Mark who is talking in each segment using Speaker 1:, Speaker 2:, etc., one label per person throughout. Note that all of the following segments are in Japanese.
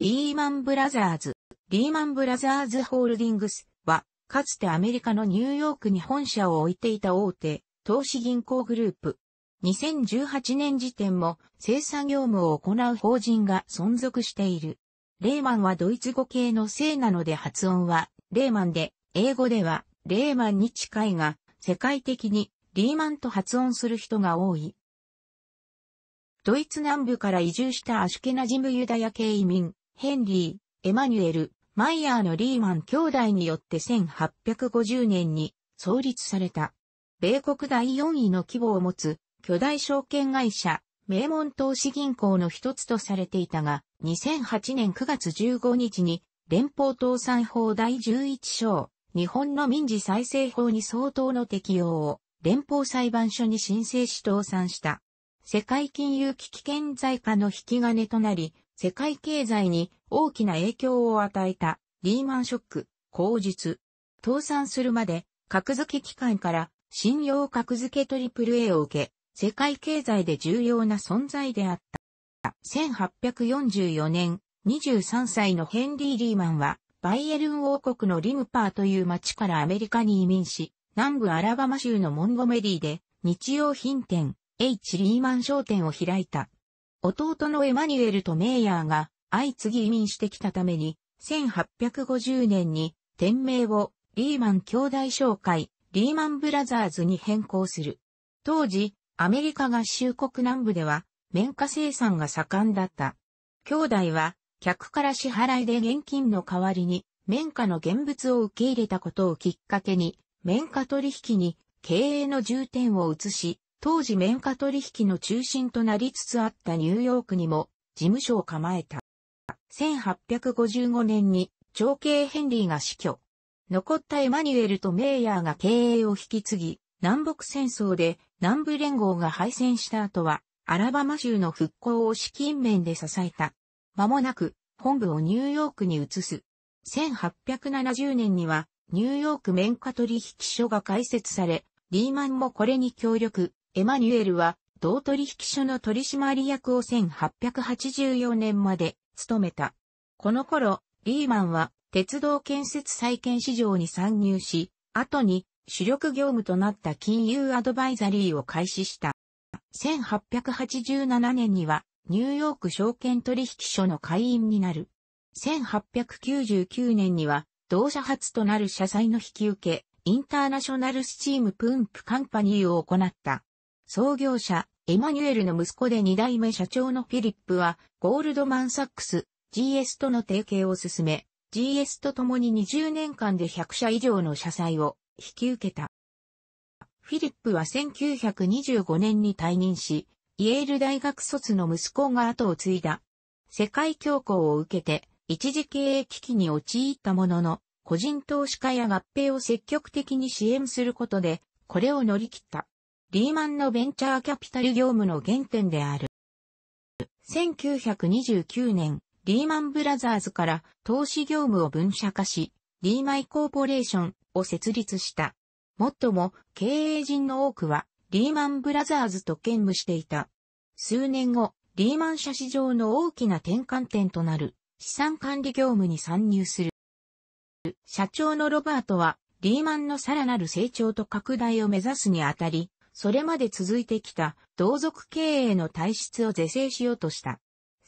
Speaker 1: リーマンブラザーズ、リーマンブラザーズホールディングスは、かつてアメリカのニューヨークに本社を置いていた大手、投資銀行グループ。2018年時点も生産業務を行う法人が存続している。レーマンはドイツ語系の姓なので発音はレーマンで、英語ではレーマンに近いが、世界的にリーマンと発音する人が多い。ドイツ南部から移住したアシュケナジムユダヤ系移民、ヘンリー、エマニュエル、マイヤーのリーマン兄弟によって1850年に創立された。米国第4位の規模を持つ巨大証券会社、名門投資銀行の一つとされていたが、2008年9月15日に連邦倒産法第11章、日本の民事再生法に相当の適用を連邦裁判所に申請し倒産した。世界金融危機顕在化の引き金となり、世界経済に大きな影響を与えたリーマンショック、口述。倒産するまで、格付け機関から信用格付け AAA を受け、世界経済で重要な存在であった。1844年、23歳のヘンリー・リーマンは、バイエルン王国のリムパーという町からアメリカに移民し、南部アラバマ州のモンゴメリーで、日用品店、H リーマン商店を開いた。弟のエマニュエルとメイヤーが相次ぎ移民してきたために、1850年に店名をリーマン兄弟紹介、リーマンブラザーズに変更する。当時、アメリカ合衆国南部では、綿花生産が盛んだった。兄弟は、客から支払いで現金の代わりに、綿花の現物を受け入れたことをきっかけに、綿花取引に経営の重点を移し、当時綿花取引の中心となりつつあったニューヨークにも事務所を構えた。1855年に長兄ヘンリーが死去。残ったエマニュエルとメイヤーが経営を引き継ぎ、南北戦争で南部連合が敗戦した後は、アラバマ州の復興を資金面で支えた。間もなく、本部をニューヨークに移す。1870年には、ニューヨーク綿花取引所が開設され、リーマンもこれに協力、エマニュエルは、同取引所の取締役を1884年まで務めた。この頃、リーマンは鉄道建設再建市場に参入し、後に主力業務となった金融アドバイザリーを開始した。1887年にはニューヨーク証券取引所の会員になる。1899年には同社初となる社債の引き受け、インターナショナルスチームプンプカンパニーを行った。創業者、エマニュエルの息子で2代目社長のフィリップは、ゴールドマンサックス、GS との提携を進め、GS と共に20年間で100社以上の社債を引き受けた。フィリップは1925年に退任し、イェール大学卒の息子が後を継いだ。世界恐慌を受けて、一時経営危機に陥ったものの、個人投資家や合併を積極的に支援することで、これを乗り切った。リーマンのベンチャーキャピタル業務の原点である。1929年、リーマンブラザーズから投資業務を分社化し、リーマイコーポレーションを設立した。もっとも、経営陣の多くは、リーマンブラザーズと兼務していた。数年後、リーマン社市場の大きな転換点となる、資産管理業務に参入する。社長のロバートは、リーマンのさらなる成長と拡大を目指すにあたり、それまで続いてきた同族経営の体質を是正しようとした。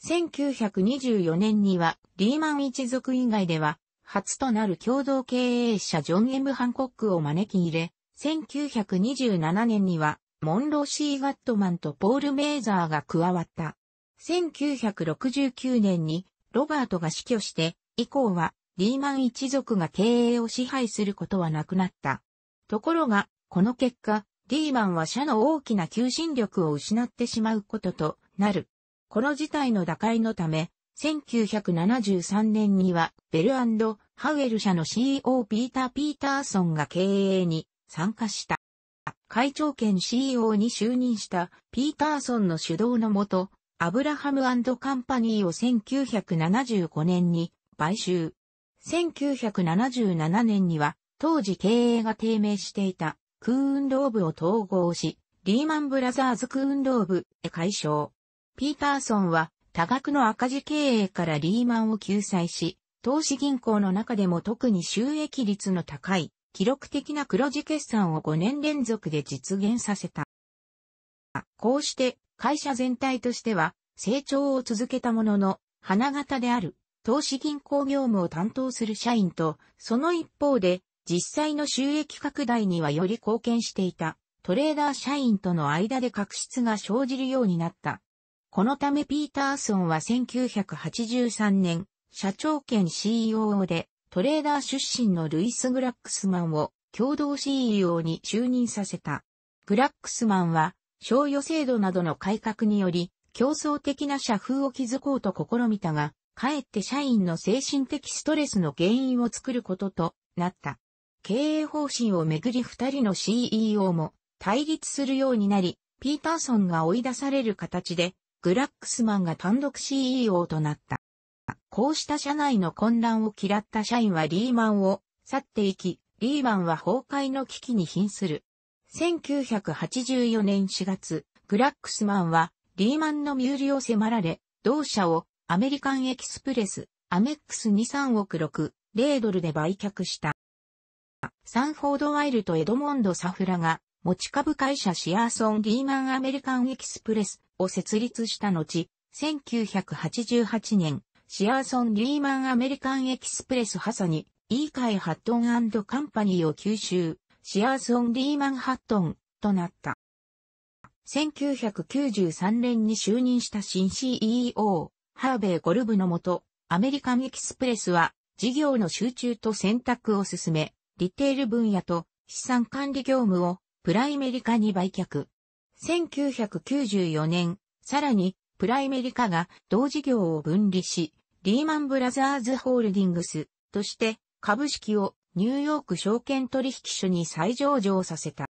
Speaker 1: 1924年にはリーマン一族以外では初となる共同経営者ジョン・ M・ ハンコックを招き入れ、1927年にはモンロー・シー・ガットマンとポール・メーザーが加わった。1969年にロバートが死去して以降はリーマン一族が経営を支配することはなくなった。ところが、この結果、リーマンは社の大きな求心力を失ってしまうこととなる。この事態の打開のため、1973年にはベルハウエル社の CEO ピーター・ピーターソンが経営に参加した。会長兼 CEO に就任したピーターソンの主導のもと、アブラハムカンパニーを1975年に買収。1977年には当時経営が低迷していた空運動部を統合し、リーマンブラザーズ空運動部へ解消。ピーターソンは多額の赤字経営からリーマンを救済し、投資銀行の中でも特に収益率の高い記録的な黒字決算を5年連続で実現させた。こうして会社全体としては成長を続けたものの、花形である投資銀行業務を担当する社員と、その一方で実際の収益拡大にはより貢献していた、トレーダー社員との間で確執が生じるようになった。このためピーターソンは1983年、社長兼 CEO で、トレーダー出身のルイス・グラックスマンを共同 CEO に就任させた。グラックスマンは、賞与制度などの改革により、競争的な社風を築こうと試みたが、かえって社員の精神的ストレスの原因を作ることとなった。経営方針をめぐり二人の CEO も対立するようになり、ピーターソンが追い出される形で、グラックスマンが単独 CEO となった。こうした社内の混乱を嫌った社員はリーマンを去っていき、リーマンは崩壊の危機に瀕する。1984年4月、グラックスマンはリーマンの身売りを迫られ、同社をアメリカンエキスプレス、アメックス2 3億6、0ドルで売却した。サンフォード・ワイルとエドモンド・サフラが、持ち株会社シアーソン・リーマン・アメリカン・エキスプレスを設立した後、1988年、シアーソン・リーマン・アメリカン・エキスプレスハサに、イーカイ・ハットンカンパニーを吸収、シアーソン・リーマン・ハットンとなった。1993年に就任した新 CEO、ハーベイ・ゴルブのもと、アメリカン・エキスプレスは、事業の集中と選択を進め、リテール分野と資産管理業務をプライメリカに売却。1994年、さらにプライメリカが同事業を分離し、リーマンブラザーズホールディングスとして株式をニューヨーク証券取引所に再上場させた。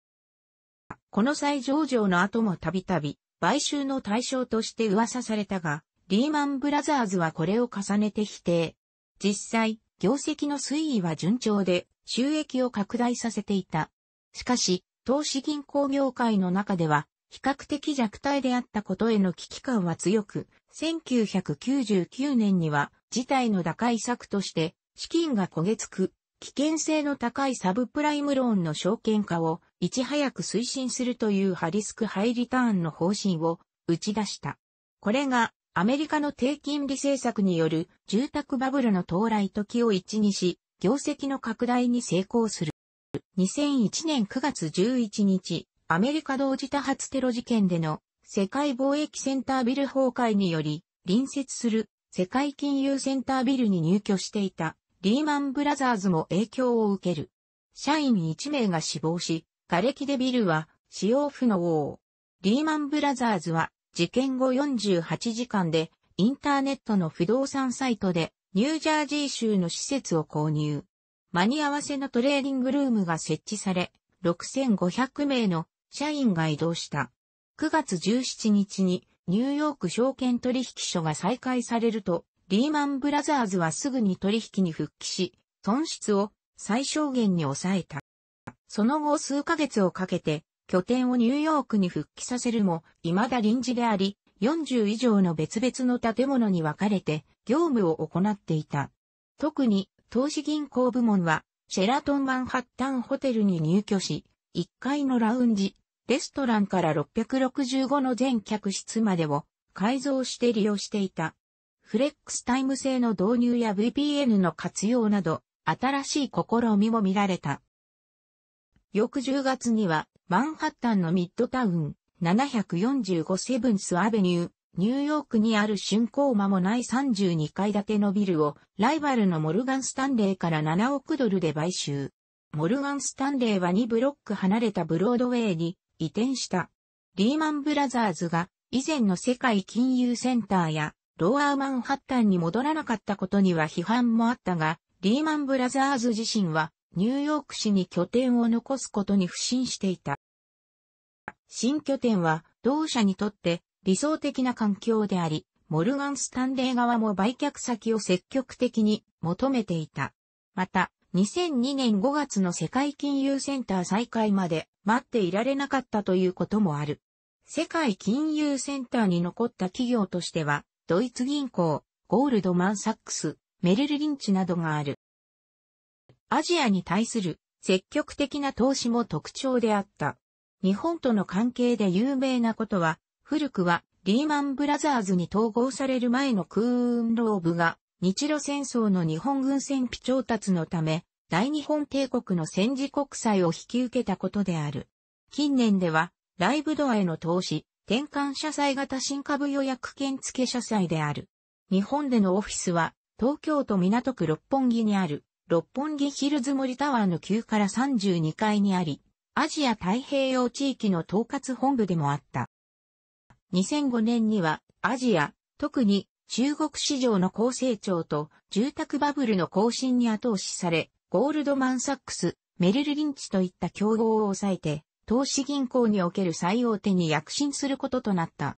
Speaker 1: この再上場の後もたびたび買収の対象として噂されたが、リーマンブラザーズはこれを重ねて否定。実際、業績の推移は順調で、収益を拡大させていた。しかし、投資銀行業界の中では、比較的弱体であったことへの危機感は強く、1999年には、事態の打開策として、資金が焦げつく、危険性の高いサブプライムローンの証券化を、いち早く推進するというハリスクハイリターンの方針を打ち出した。これが、アメリカの低金利政策による住宅バブルの到来時を一にし、業績の拡大に成功する。2001年9月11日、アメリカ同時多発テロ事件での世界貿易センタービル崩壊により、隣接する世界金融センタービルに入居していたリーマンブラザーズも影響を受ける。社員1名が死亡し、瓦礫でビルは使用不能。リーマンブラザーズは事件後48時間でインターネットの不動産サイトでニュージャージー州の施設を購入。間に合わせのトレーディングルームが設置され、6500名の社員が移動した。9月17日にニューヨーク証券取引所が再開されると、リーマンブラザーズはすぐに取引に復帰し、損失を最小限に抑えた。その後数ヶ月をかけて拠点をニューヨークに復帰させるも、未だ臨時であり、40以上の別々の建物に分かれて業務を行っていた。特に投資銀行部門はシェラトンマンハッタンホテルに入居し、1階のラウンジ、レストランから665の全客室までを改造して利用していた。フレックスタイム制の導入や VPN の活用など、新しい試みも見られた。翌10月には、マンハッタンのミッドタウン、745セブンスアベニュー、ニューヨークにある竣工間もない32階建てのビルをライバルのモルガン・スタンレーから7億ドルで買収。モルガン・スタンレーは2ブロック離れたブロードウェイに移転した。リーマン・ブラザーズが以前の世界金融センターやローアーマンハッタンに戻らなかったことには批判もあったが、リーマン・ブラザーズ自身はニューヨーク市に拠点を残すことに不信していた。新拠点は同社にとって理想的な環境であり、モルガン・スタンレー側も売却先を積極的に求めていた。また、2002年5月の世界金融センター再開まで待っていられなかったということもある。世界金融センターに残った企業としては、ドイツ銀行、ゴールドマン・サックス、メルル・リンチなどがある。アジアに対する積極的な投資も特徴であった。日本との関係で有名なことは、古くはリーマンブラザーズに統合される前の空運ローブが、日露戦争の日本軍戦費調達のため、大日本帝国の戦時国債を引き受けたことである。近年では、ライブドアへの投資、転換社債型新株予約券付社債である。日本でのオフィスは、東京都港区六本木にある、六本木ヒルズ森タワーの9から32階にあり、アジア太平洋地域の統括本部でもあった。2005年にはアジア、特に中国市場の高成長と住宅バブルの更新に後押しされ、ゴールドマンサックス、メルル・リンチといった競合を抑えて、投資銀行における最大手に躍進することとなった。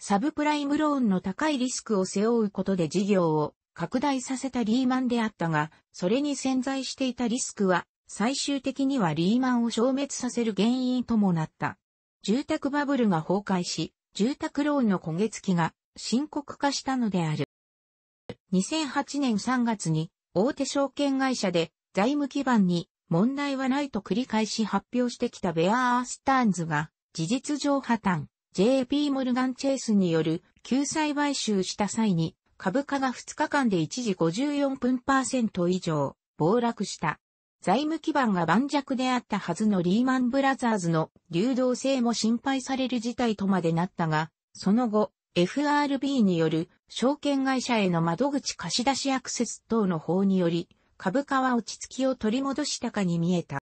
Speaker 1: サブプライムローンの高いリスクを背負うことで事業を拡大させたリーマンであったが、それに潜在していたリスクは最終的にはリーマンを消滅させる原因ともなった。住宅バブルが崩壊し、住宅ローンの焦げ付きが深刻化したのである。2008年3月に大手証券会社で財務基盤に問題はないと繰り返し発表してきたベアースターンズが事実上破綻 JP モルガンチェイスによる救済買収した際に株価が2日間で一時54分以上暴落した。財務基盤が盤石であったはずのリーマンブラザーズの流動性も心配される事態とまでなったが、その後、FRB による証券会社への窓口貸し出しアクセス等の法により、株価は落ち着きを取り戻したかに見えた。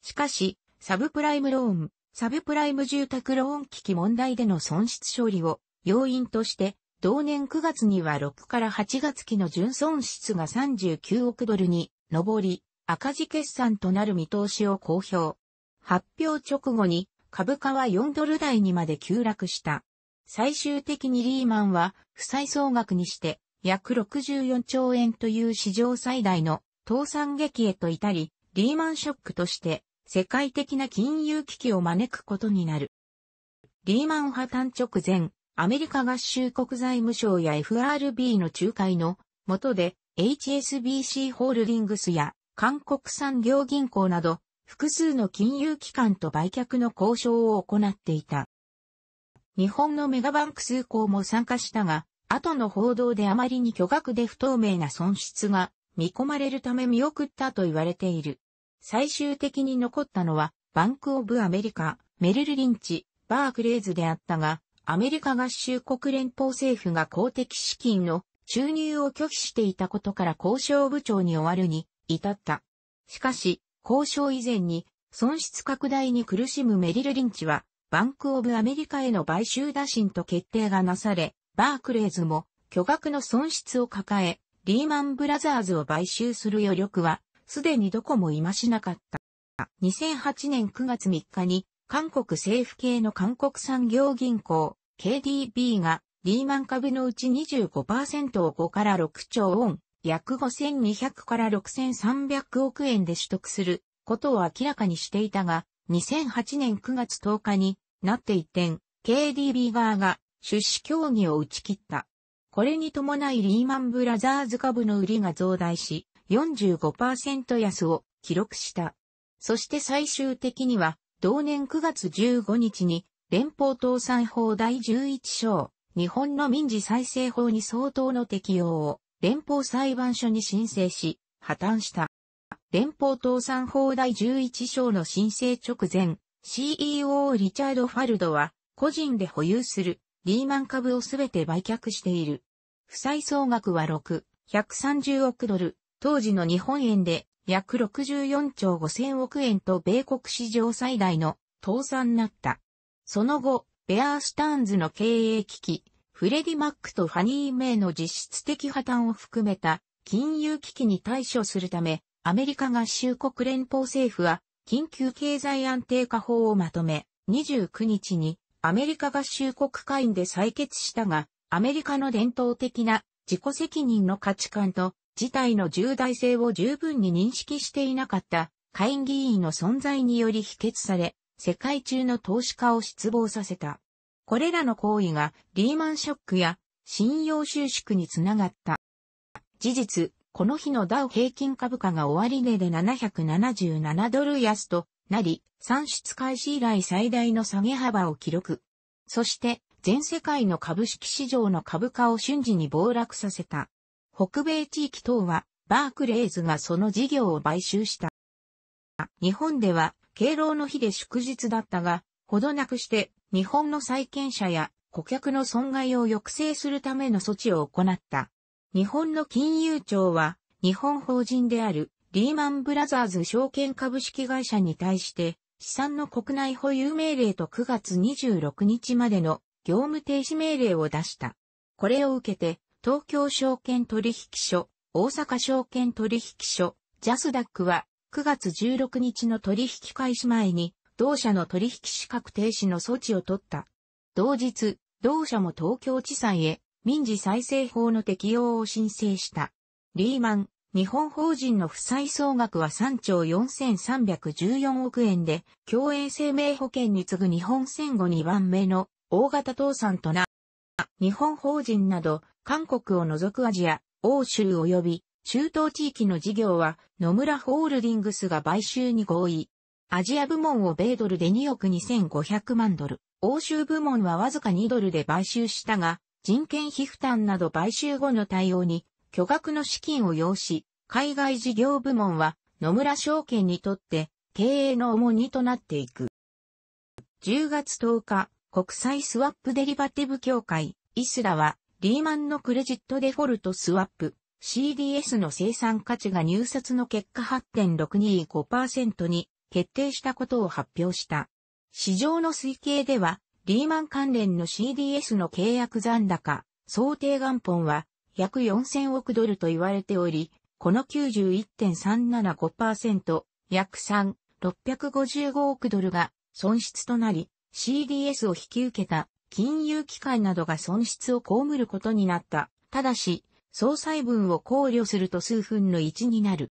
Speaker 1: しかし、サブプライムローン、サブプライム住宅ローン危機問題での損失処理を要因として、同年9月には6から8月期の純損失が39億ドルに上り、赤字決算となる見通しを公表。発表直後に株価は4ドル台にまで急落した。最終的にリーマンは負債総額にして約64兆円という史上最大の倒産劇へと至り、リーマンショックとして世界的な金融危機を招くことになる。リーマン破綻直前、アメリカ合衆国財務省や FRB の仲介の下で HSBC ホールディングスや韓国産業銀行など、複数の金融機関と売却の交渉を行っていた。日本のメガバンク数行も参加したが、後の報道であまりに巨額で不透明な損失が見込まれるため見送ったと言われている。最終的に残ったのは、バンクオブアメリカ、メルルリンチ、バークレーズであったが、アメリカ合衆国連邦政府が公的資金の注入を拒否していたことから交渉部長に終わるに、至った。しかし、交渉以前に、損失拡大に苦しむメリル・リンチは、バンク・オブ・アメリカへの買収打診と決定がなされ、バークレーズも巨額の損失を抱え、リーマン・ブラザーズを買収する余力は、すでにどこも今しなかった。2008年9月3日に、韓国政府系の韓国産業銀行、KDB が、リーマン株のうち25%を5から6兆ウォン、約5200から6300億円で取得することを明らかにしていたが、2008年9月10日になって一転、KDB 側が出資協議を打ち切った。これに伴いリーマンブラザーズ株の売りが増大し、45%安を記録した。そして最終的には、同年9月15日に、連邦倒産法第11章、日本の民事再生法に相当の適用を連邦裁判所に申請し、破綻した。連邦倒産法第11章の申請直前、CEO リチャード・ファルドは、個人で保有するリーマン株をすべて売却している。負債総額は6、130億ドル、当時の日本円で約64兆5000億円と米国史上最大の倒産なった。その後、ベアースターンズの経営危機、フレディ・マックとファニー・メイの実質的破綻を含めた金融危機に対処するため、アメリカ合衆国連邦政府は緊急経済安定化法をまとめ、29日にアメリカ合衆国会員で採決したが、アメリカの伝統的な自己責任の価値観と事態の重大性を十分に認識していなかった会議員の存在により否決され、世界中の投資家を失望させた。これらの行為がリーマンショックや信用収縮につながった。事実、この日のダウ平均株価が終値で777ドル安となり、算出開始以来最大の下げ幅を記録。そして、全世界の株式市場の株価を瞬時に暴落させた。北米地域等は、バークレイズがその事業を買収した。日本では、敬老の日で祝日だったが、ほどなくして日本の債権者や顧客の損害を抑制するための措置を行った。日本の金融庁は、日本法人であるリーマンブラザーズ証券株式会社に対して、資産の国内保有命令と9月26日までの業務停止命令を出した。これを受けて、東京証券取引所、大阪証券取引所、ジャスダックは9月16日の取引開始前に同社の取引資格停止の措置を取った。同日、同社も東京地裁へ民事再生法の適用を申請した。リーマン、日本法人の負債総額は3兆4314億円で、共栄生命保険に次ぐ日本戦後2番目の大型倒産とな。日本法人など、韓国を除くアジア、欧州及び中東地域の事業は野村ホールディングスが買収に合意。アジア部門を米ドルで2億2500万ドル、欧州部門はわずか2ドルで買収したが、人件費負担など買収後の対応に巨額の資金を要し、海外事業部門は野村証券にとって経営の重荷となっていく。10月10日、国際スワップデリバティブ協会、イスラはリーマンのクレジットデフォルトスワップ、CDS の生産価値が入札の結果8.625%に決定したことを発表した。市場の推計では、リーマン関連の CDS の契約残高、想定元本は約4000億ドルと言われており、この91.375%、約3、655億ドルが損失となり、CDS を引き受けた金融機関などが損失を被ることになった。ただし、総裁分を考慮すると数分の1になる。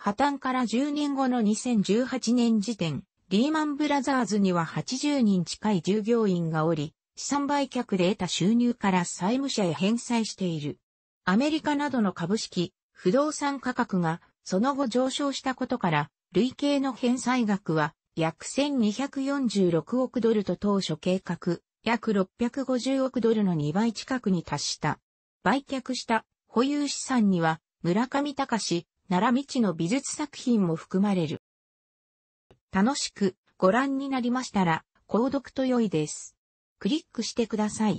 Speaker 1: 破綻から10年後の2018年時点、リーマンブラザーズには80人近い従業員がおり、資産売却で得た収入から債務者へ返済している。アメリカなどの株式、不動産価格がその後上昇したことから、累計の返済額は約1246億ドルと当初計画、約650億ドルの2倍近くに達した。売却した保有資産には村上隆、奈良道の美術作品も含まれる。楽しくご覧になりましたら、購読と良いです。クリックしてください。